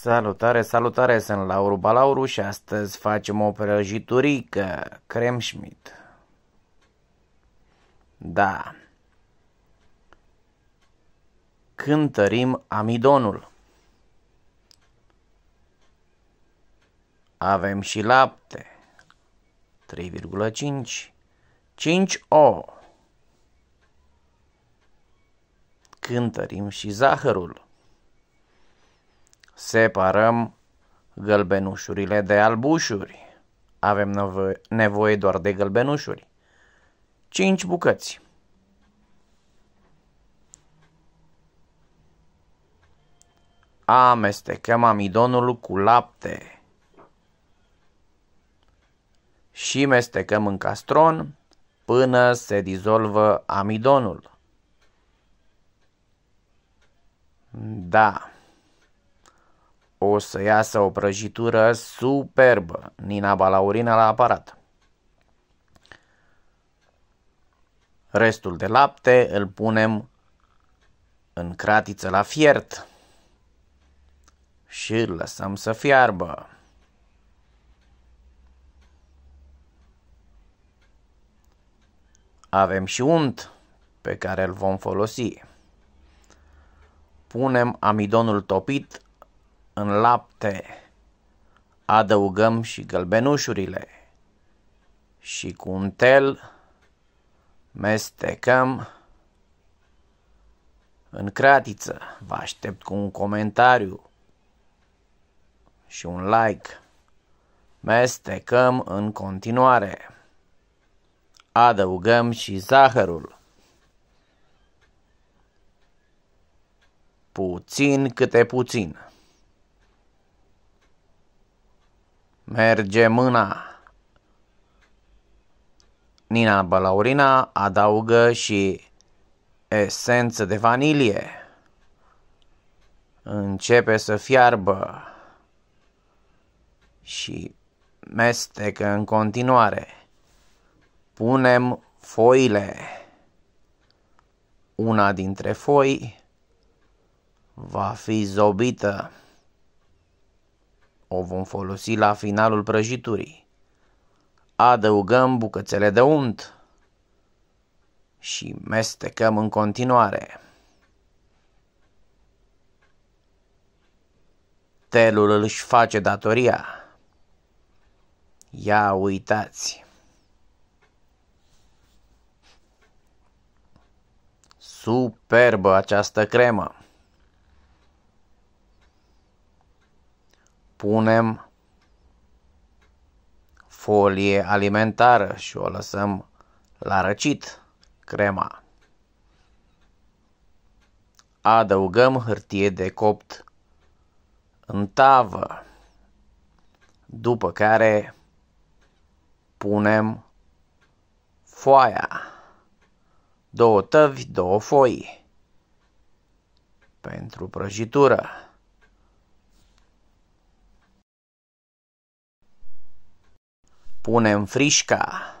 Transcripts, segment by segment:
Salutare, salutare, sunt Lauru Balauru și astăzi facem o prăjiturică, Kremschmidt. Da. Cântărim amidonul. Avem și lapte. 3,5. 5 O. Cântărim și zahărul. 0,5 Separăm gălbenușurile de albușuri. Avem nevoie doar de gălbenușuri. 5 bucăți. Amestecăm amidonul cu lapte și mestecăm în castron până se dizolvă amidonul. Da o să iasă o prăjitură superbă. Nina Balaurina la aparat. Restul de lapte îl punem în cratiță la fiert și îl lăsăm să fiarbă. Avem și unt pe care îl vom folosi. Punem amidonul topit în lapte, adăugăm și gălbenușurile și cu un tel mestecăm în cratiță. Vă aștept cu un comentariu și un like. Mestecăm în continuare. Adăugăm și zahărul. Puțin câte puțin. Merge mâna. Nina Balaurina adaugă și esență de vanilie. Începe să fiarbă și mestecă în continuare. Punem foile. Una dintre foi va fi zobită. O vom folosi la finalul prăjiturii. Adăugăm bucățele de unt și mestecăm în continuare. Telul își face datoria. Ia uitați! Superbă această cremă! punem folie alimentară și o lăsăm la răcit crema. Adăugăm hârtie de copt în tavă, după care punem foaia, două tăvi, două foi pentru prăjitură. Punem frișca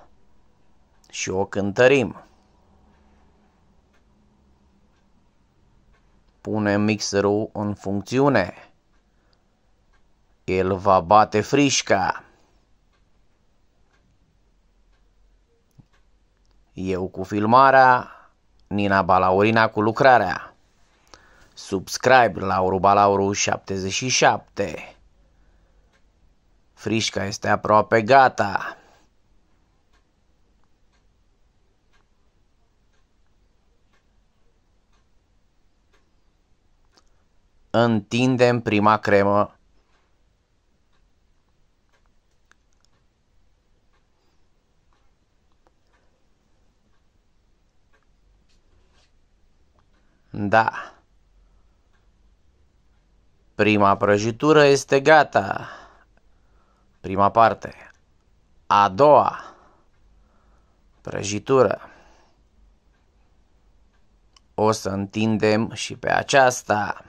și o cântărim. Punem mixerul în funcțiune. El va bate frișca. Eu cu filmarea, Nina Balaurina cu lucrarea. Subscribe la Urubalauru 77. Frișca este aproape gata. Întindem prima cremă. Da. Prima prăjitură este gata. Prima parte. A doua. Prăjitură. O să întindem și pe aceasta.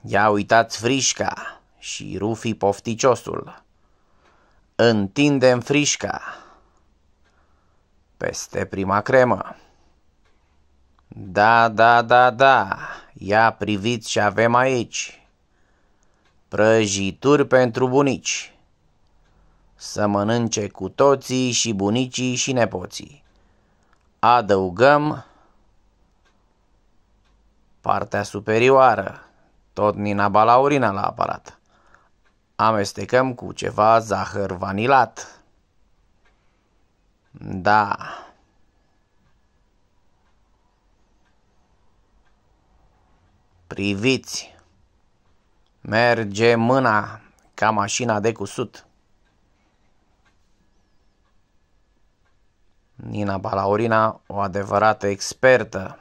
Ia uitați frișca și Rufi pofticiosul. Întindem frișca peste prima cremă. Da, da, da, da, ia priviți ce avem aici. Prăjituri pentru bunici. Să mănânce cu toții și bunicii și nepoții. Adăugăm partea superioară, tot nina balaurina la aparat. Amestecăm cu ceva zahăr vanilat. Da. Priviți! Merge mâna ca mașina de cusut. Nina Balaurina, o adevărată expertă